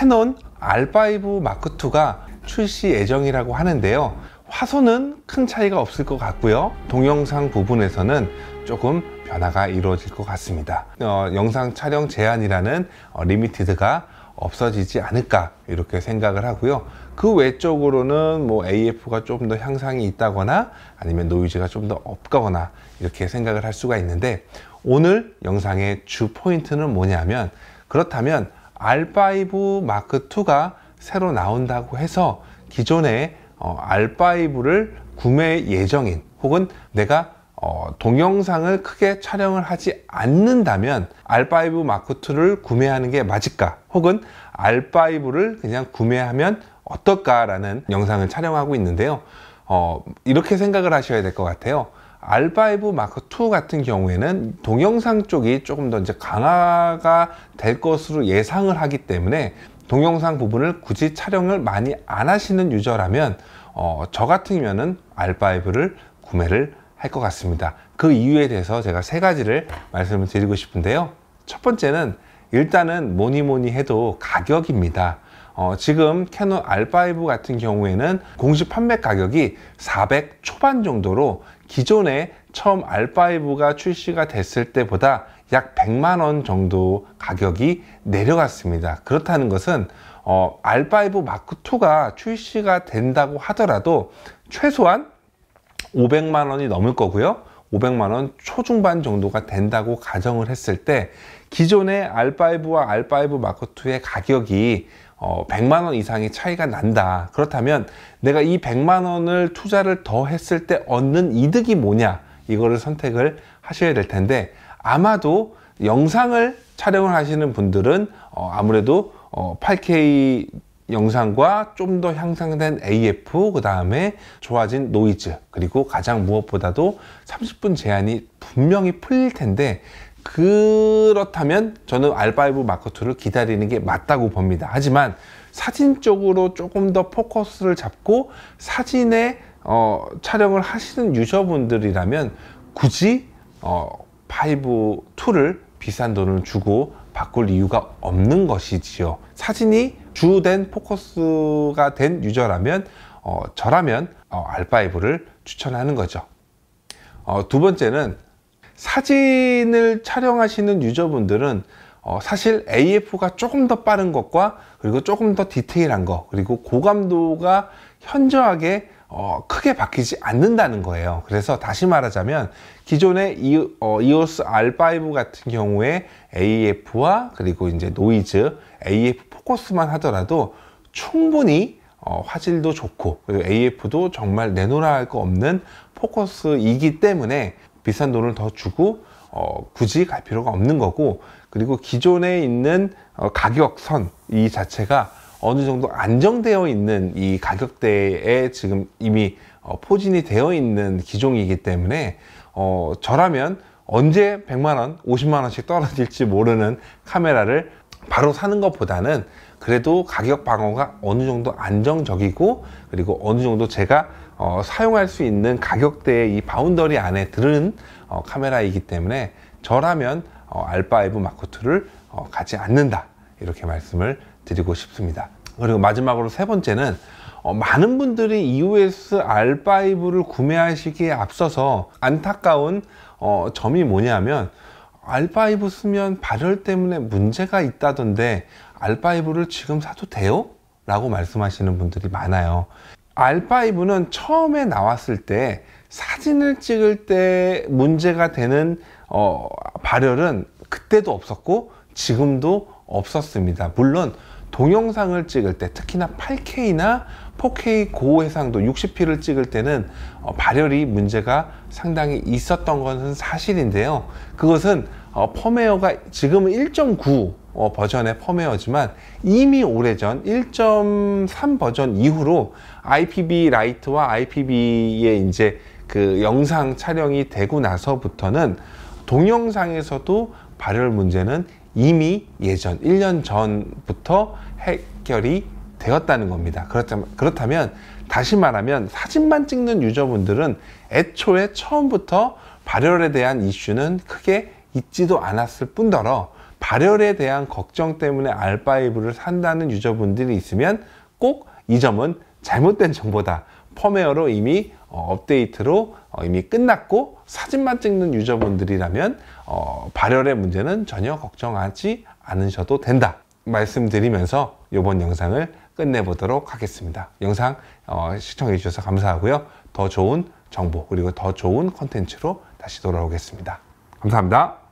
캐논 R5 마크2가 출시 예정이라고 하는데요. 화소는 큰 차이가 없을 것 같고요. 동영상 부분에서는 조금 변화가 이루어질 것 같습니다. 어, 영상 촬영 제한이라는 어, 리미티드가 없어지지 않을까 이렇게 생각을 하고요. 그 외적으로는 뭐 AF가 조금 더 향상이 있다거나 아니면 노이즈가 좀 더 없거나 이렇게 생각을 할 수가 있는데 오늘 영상의 주 포인트는 뭐냐면 그렇다면 R5 마크 2가 새로 나온다고 해서 기존의 R5를 어, 구매 예정인 혹은 내가 어, 동영상을 크게 촬영을 하지 않는다면 R5 마크2를 구매하는 게 맞을까? 혹은 R5를 그냥 구매하면 어떨까라는 영상을 촬영하고 있는데요. 어, 이렇게 생각을 하셔야 될 것 같아요. R5 마크 2 같은 경우에는 동영상 쪽이 조금 더 이제 강화가 될 것으로 예상을 하기 때문에 동영상 부분을 굳이 촬영을 많이 안 하시는 유저라면 어, 저 같으면은 R5를 구매를 할 것 같습니다. 그 이유에 대해서 제가 세 가지를 말씀을 드리고 싶은데요. 첫 번째는 일단은 뭐니 뭐니 해도 가격입니다. 어, 지금 캐논 R5 같은 경우에는 공식 판매 가격이 400 초반 정도로 기존에 처음 R5가 출시가 됐을 때보다 약 100만 원 정도 가격이 내려갔습니다. 그렇다는 것은 어, R5 마크2가 출시가 된다고 하더라도 최소한 500만 원이 넘을 거고요. 500만 원 초중반 정도가 된다고 가정을 했을 때 기존의 R5와 R5 마크2의 가격이 어, 100만 원 이상의 차이가 난다. 그렇다면 내가 이 100만 원을 투자를 더 했을 때 얻는 이득이 뭐냐? 이거를 선택을 하셔야 될 텐데 아마도 영상을 촬영을 하시는 분들은 어, 아무래도 어, 8K 영상과 좀 더 향상된 AF, 그 다음에 좋아진 노이즈, 그리고 가장 무엇보다도 30분 제한이 분명히 풀릴 텐데 그렇다면 저는 R5 마크2를 기다리는 게 맞다고 봅니다. 하지만 사진 쪽으로 조금 더 포커스를 잡고 사진에 어, 촬영을 하시는 유저분들이라면 굳이 어, 5, 2를 비싼 돈을 주고 바꿀 이유가 없는 것이지요. 사진이 주된 포커스가 된 유저라면 어, 저라면 어, R5를 추천하는 거죠. 어, 두 번째는 사진을 촬영하시는 유저분들은 어, 사실 AF가 조금 더 빠른 것과 그리고 조금 더 디테일한 것 그리고 고감도가 현저하게 어, 크게 바뀌지 않는다는 거예요. 그래서 다시 말하자면 기존의 어, EOS R5 같은 경우에 AF와 그리고 이제 노이즈, AF 포커스만 하더라도 충분히 어, 화질도 좋고 AF도 정말 내놓으라 할 거 없는 포커스이기 때문에 비싼 돈을 더 주고 어, 굳이 갈 필요가 없는 거고 그리고 기존에 있는 어, 가격선 이 자체가 어느 정도 안정되어 있는 이 가격대에 지금 이미 어, 포진이 되어 있는 기종이기 때문에 어, 저라면 언제 100만원, 50만원씩 떨어질지 모르는 카메라를 바로 사는 것보다는 그래도 가격 방어가 어느 정도 안정적이고 그리고 어느 정도 제가 어, 사용할 수 있는 가격대의 이 바운더리 안에 들은 어, 카메라이기 때문에 저라면 어, 알파5 마크2를 어, 가지 않는다 이렇게 말씀을 드리고 싶습니다 그리고 마지막으로 세 번째는 어, 많은 분들이 EOS R5를 구매하시기에 앞서서 안타까운 어, 점이 뭐냐면 R5 쓰면 발열 때문에 문제가 있다던데 R5를 지금 사도 돼요? 라고 말씀하시는 분들이 많아요. R5는 처음에 나왔을 때 사진을 찍을 때 문제가 되는 어, 발열은 그때도 없었고 지금도 없었습니다. 물론 동영상을 찍을 때 특히나 8K나 4K 고해상도 60p를 찍을 때는 어, 발열이 문제가 상당히 있었던 것은 사실인데요. 그것은 어, 펌웨어가 지금은 1.9 어, 버전의 펌웨어지만 이미 오래전 1.3 버전 이후로 i p b 라이트와 i p b 의 이제 그 영상 촬영이 되고 나서부터는 동영상에서도 발열 문제는 이미 예전 1년 전부터 해결이 되었다는 겁니다. 그렇다면, 그렇다면 다시 말하면 사진만 찍는 유저분들은 애초에 처음부터 발열에 대한 이슈는 크게 있지도 않았을 뿐더러 발열에 대한 걱정 때문에 알파이브를 산다는 유저분들이 있으면 꼭 이 점은 잘못된 정보다. 펌웨어로 이미 어, 업데이트로 어, 이미 끝났고 사진만 찍는 유저분들이라면 어, 발열의 문제는 전혀 걱정하지 않으셔도 된다 말씀드리면서 이번 영상을 끝내보도록 하겠습니다. 영상 어, 시청해 주셔서 감사하고요. 더 좋은 정보 그리고 더 좋은 컨텐츠로 다시 돌아오겠습니다. 감사합니다.